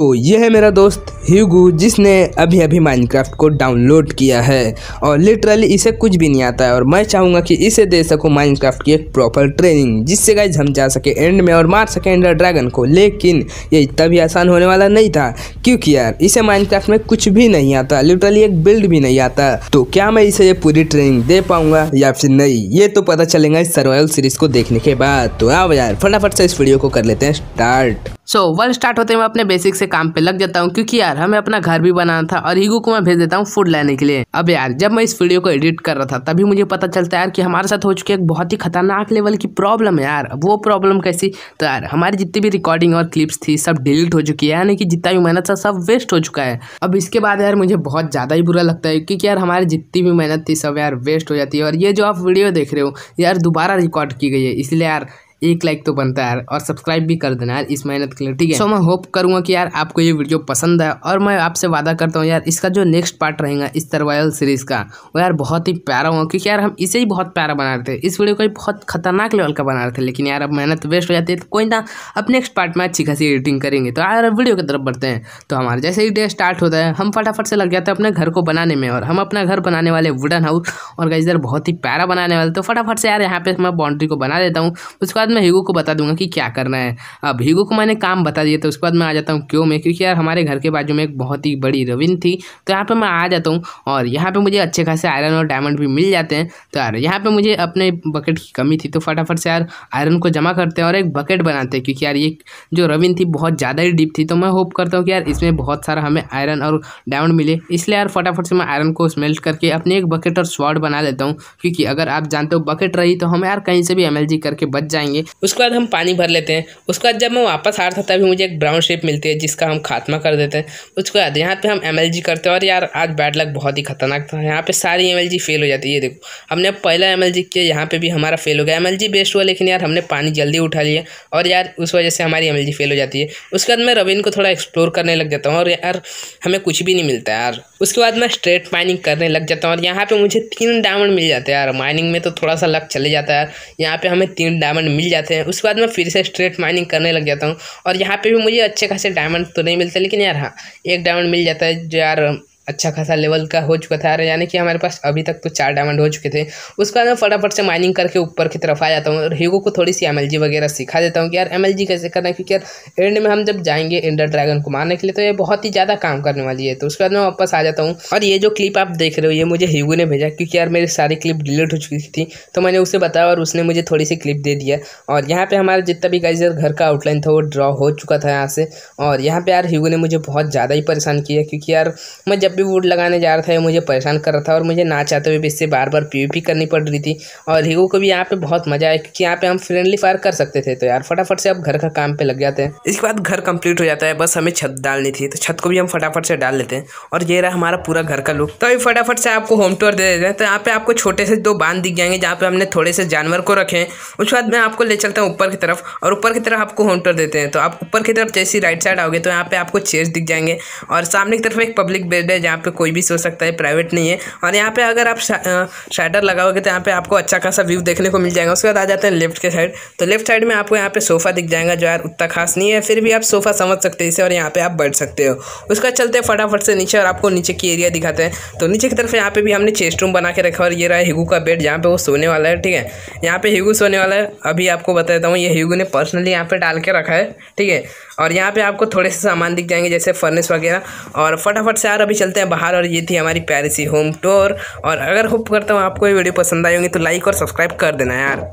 तो ये है मेरा दोस्त ह्यूगू जिसने अभी अभी माइनक्राफ्ट को डाउनलोड किया है और लिटरली इसे कुछ भी नहीं आता है और मैं चाहूँगा कि इसे दे सकूँ माइनक्राफ्ट की एक प्रॉपर ट्रेनिंग जिससे गाइज हम जा सके एंड में और मार सके एंडर ड्रैगन को लेकिन ये तभी आसान होने वाला नहीं था क्योंकि यार इसे माइनक्राफ्ट में कुछ भी नहीं आता लिटरली एक बिल्ड भी नहीं आता तो क्या मैं इसे ये पूरी ट्रेनिंग दे पाऊँगा या फिर नहीं ये तो पता चलेगा इस सर्वाइवल सीरीज को देखने के बाद तो आओ यार फटाफट से इस वीडियो को कर लेते हैं start so world one start होते हैं अपने बेसिक से काम पे लग जाता हूँ क्योंकि यार हमें अपना घर भी बनाना था और हीगो को मैं भेज देता हूँ फूड लाने के लिए अब यार जब मैं इस वीडियो को एडिट कर रहा था तभी मुझे पता चलता है यार कि हमारे साथ हो चुकी है एक बहुत ही खतरनाक लेवल की प्रॉब्लम है यार वो प्रॉब्लम कैसी तो यार हमारी जितनी भी रिकॉर्डिंग और क्लिप्स थी सब डिलीट हो चुकी है यानी कि जितना भी मेहनत था सब वेस्ट हो चुका है अब इसके बाद यार मुझे बहुत ज़्यादा ही बुरा लगता है क्योंकि यार हमारी जितनी भी मेहनत थी सब यार वेस्ट हो जाती है और ये जो आप वीडियो देख रहे हो यार दोबारा रिकॉर्ड की गई है इसलिए यार एक लाइक तो बनता है और सब्सक्राइब भी कर देना यार इस मेहनत के लिए ठीक है सो मैं होप करूँगा कि यार आपको ये वीडियो पसंद है और मैं आपसे वादा करता हूँ यार इसका जो नेक्स्ट पार्ट रहेगा इस सर्वाइवल सीरीज़ का वो यार बहुत ही प्यारा हुआ क्योंकि यार हम इसे ही बहुत प्यारा बना रहे थे इस वीडियो को बहुत खतरनाक लेवल का बना रहे थे लेकिन यार अब मेहनत वेस्ट हो जाती है तो कोई ना अब नेक्स्ट पार्ट में अच्छी खासी एडिटिंग करेंगे तो यार वीडियो की तरफ बढ़ते हैं तो हमारे जैसे ही डे स्टार्ट होता है हम फटाफट से लग जाते हैं अपने घर को बनाने में और हम अपना घर बनाने वाले वुडन हाउस और इधर बहुत ही प्यारा बनाने वाले तो फटाफट से यार यहाँ पे मैं बाउंड्री को बना देता हूँ उसके बाद बाद मैं हीगो को बता दूंगा कि क्या करना है अब हीगो को मैंने काम बता दिया तो उसके बाद मैं आ जाता हूँ क्यों में क्योंकि यार हमारे घर के बाजू में एक बहुत ही बड़ी रविन थी तो यहाँ पर मैं आ जाता हूँ और यहाँ पर मुझे अच्छे खासे आयरन और डायमंड भी मिल जाते हैं तो यार यहाँ पर मुझे अपने बकेट की कमी थी तो फटाफट से यार आयरन को जमा करते हैं और एक बकेट बनाते हैं क्योंकि यार ये जो रविन थी बहुत ज़्यादा ही डीप थी तो मैं होप करता हूँ कि यार इसमें बहुत सारा हमें आयरन और डायमंड मिले इसलिए यार फटाफट से मैं आयरन को स्मेल्ट करके अपने एक बकेट और स्वाड बना लेता हूँ क्योंकि अगर आप जानते हो बकेट रही तो हम यार कहीं से भी एम करके बच जाएंगे चाहिए उसके बाद हम पानी भर लेते हैं उसके बाद जब मैं वापस आ रहा था तभी मुझे एक ब्राउन शेप मिलती है जिसका हम खात्मा कर देते हैं उसके बाद यहाँ पे हम एम करते हैं और यार आज बैड लक बहुत ही खतरनाक था यहाँ पे सारी एम फेल हो जाती है ये देखो हमने पहला एम किया यहाँ पे भी हमारा फेल हो गया एम बेस्ट हुआ लेकिन यार हमने पानी जल्दी उठा लिया और यार उस वजह से हमारी एम फेल हो जाती है उसके बाद मैं रविन को थोड़ा एक्सप्लोर करने लग जाता हूँ और यार हमें कुछ भी नहीं मिलता यार उसके बाद मैं स्ट्रेट माइनिंग करने लग जाता हूँ और यहाँ पे मुझे तीन डायमंड मिल जाते हैं यार माइनिंग में तो थोड़ा सा लक चले जाता है यार यहाँ पे हमें तीन डायमंड मिल जाते हैं उसके बाद मैं फिर से स्ट्रेट माइनिंग करने लग जाता हूँ और यहाँ पर भी मुझे अच्छे खासे डायमंड तो नहीं मिलते लेकिन यार हाँ एक डायमंड मिल जाता है जो यार अच्छा खासा लेवल का हो चुका था यानी कि हमारे पास अभी तक तो चार डायमंड हो चुके थे उसके बाद मैं फटाफट से माइनिंग करके ऊपर की तरफ आ जाता हूँ और हीगो को थोड़ी सी एम वगैरह सिखा देता हूँ कि यार एम कैसे करना है क्योंकि यार एंड में हम जब जाएंगे इंडर ड्रैगन को मारने के लिए तो ये बहुत ही ज़्यादा काम करने वाली है तो उसके बाद मैं वापस आ जाता हूँ और ये जो क्लिप आप देख रहे हो ये मुझे हीगो ने भेजा क्योंकि यार मेरी सारी क्लिप डिलीट हो चुकी थी तो मैंने उसे बताया और उसने मुझे थोड़ी सी क्लिप दे दिया और यहाँ पर हमारा जितना भी गाइजर घर का आउटलाइन था वो ड्रॉ हो चुका था यहाँ से और यहाँ पर यार हीगो ने मुझे बहुत ज़्यादा ही परेशान किया क्योंकि यार मैं जब भी वुड लगाने जा रहा था मुझे परेशान कर रहा था और मुझे ना चाहते हुए भी इससे बार बार पी करनी पड़ रही थी और हीगो को भी यहाँ पे बहुत मजा आया क्योंकि यहाँ पे हम फ्रेंडली फायर कर सकते थे तो यार फटाफट से आप घर का काम पे लग जाते हैं इसके बाद घर कंप्लीट हो जाता है बस हमें छत डालनी थी तो छत को भी हम फटाफट से डाल लेते हैं और ये रहा हमारा पूरा घर का लुक तो अभी फटाफट से आपको होम टूर दे देते हैं तो यहाँ पे आपको छोटे से दो बांध दिख जाएंगे जहाँ पे हमने थोड़े से जानवर को रखे हैं उसके बाद मैं आपको ले चलता हूँ ऊपर की तरफ और ऊपर की तरफ आपको होम टूर देते हैं तो आप ऊपर की तरफ जैसी राइट साइड आओगे तो यहाँ पे आपको चेयर दिख जाएंगे और सामने की तरफ एक पब्लिक बेड है यहाँ पे कोई भी सो सकता है प्राइवेट नहीं है और यहाँ पे अगर आप शटर लगाओगे तो यहाँ पे आपको अच्छा खासा व्यू देखने को मिल जाएगा उसके बाद आ जाते हैं लेफ्ट के साइड तो लेफ्ट साइड में आपको यहाँ पे सोफ़ा दिख जाएगा जो यार उतना खास नहीं है फिर भी आप सोफ़ा समझ सकते हैं इसे और यहाँ पे आप बैठ सकते हो उसका चलते फटाफट से नीचे और आपको नीचे की एरिया दिखाते हैं तो नीचे की तरफ यहाँ पे भी हमने चेस्ट रूम बना के रखा और ये रहा हीगू का बेड जहाँ पे वो सोने वाला है ठीक है यहाँ पे हिगू सोने वाला है अभी आपको बता देता हूँ ये हीगू ने पर्सनली यहाँ पे डाल के रखा है ठीक है और यहाँ पे आपको थोड़े से सामान दिख जाएंगे जैसे फर्नेस वगैरह और फटाफट से यार अभी चलते चलते हैं बाहर और ये थी हमारी प्यारी सी होम टूर और अगर होप करता हूँ आपको ये वीडियो पसंद आई होंगी तो लाइक और सब्सक्राइब कर देना यार